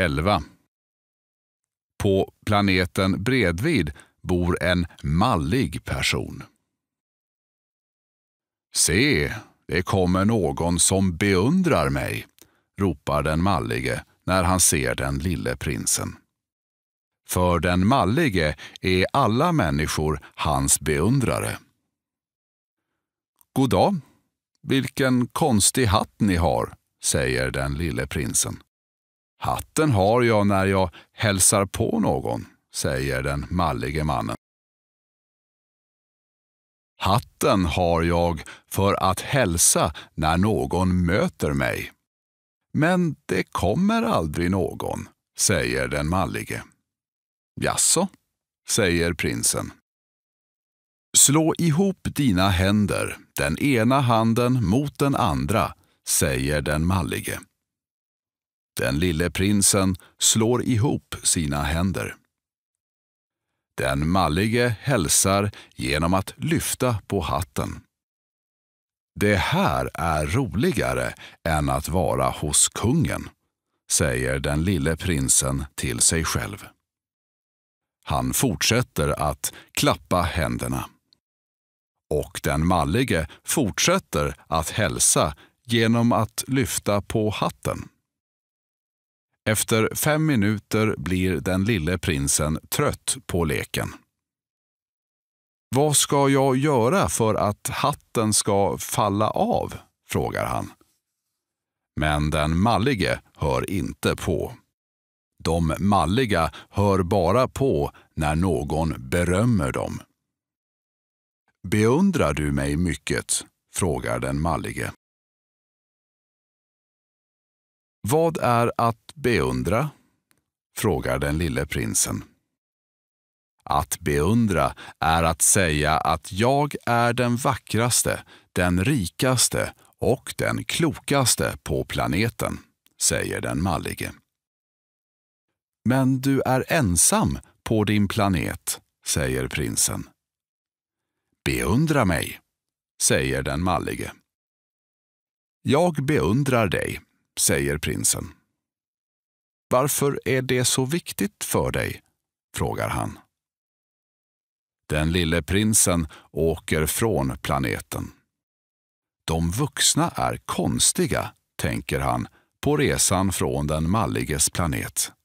11. På planeten bredvid bor en mallig person. Se, det kommer någon som beundrar mig, ropar den mallige när han ser den lille prinsen. För den mallige är alla människor hans beundrare. God dag, vilken konstig hatt ni har, säger den lille prinsen. Hatten har jag när jag hälsar på någon, säger den mallige mannen. Hatten har jag för att hälsa när någon möter mig. Men det kommer aldrig någon, säger den mallige. Jaså, säger prinsen. Slå ihop dina händer, den ena handen mot den andra, säger den mallige. Den lille prinsen slår ihop sina händer. Den mallige hälsar genom att lyfta på hatten. Det här är roligare än att vara hos kungen, säger den lille prinsen till sig själv. Han fortsätter att klappa händerna. Och den mallige fortsätter att hälsa genom att lyfta på hatten. Efter fem minuter blir den lille prinsen trött på leken. Vad ska jag göra för att hatten ska falla av? frågar han. Men den mallige hör inte på. De malliga hör bara på när någon berömmer dem. Beundrar du mig mycket? frågar den mallige. Vad är att beundra? frågar den lille prinsen. Att beundra är att säga att jag är den vackraste, den rikaste och den klokaste på planeten, säger den mallige. Men du är ensam på din planet, säger prinsen. Beundra mig, säger den mallige. Jag beundrar dig, säger prinsen. Varför är det så viktigt för dig? frågar han. Den lille prinsen åker från planeten. De vuxna är konstiga, tänker han på resan från den malliges planet.